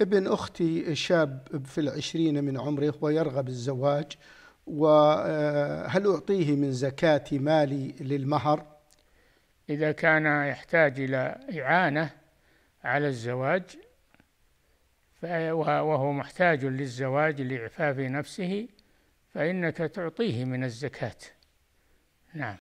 ابن أختي شاب في العشرين من عمره ويرغب الزواج وهل آه، أعطيه من زكاة مالي للمهر؟ إذا كان يحتاج إلى إعانة على الزواج وهو محتاج للزواج لإعفاف نفسه فإنك تعطيه من الزكاة نعم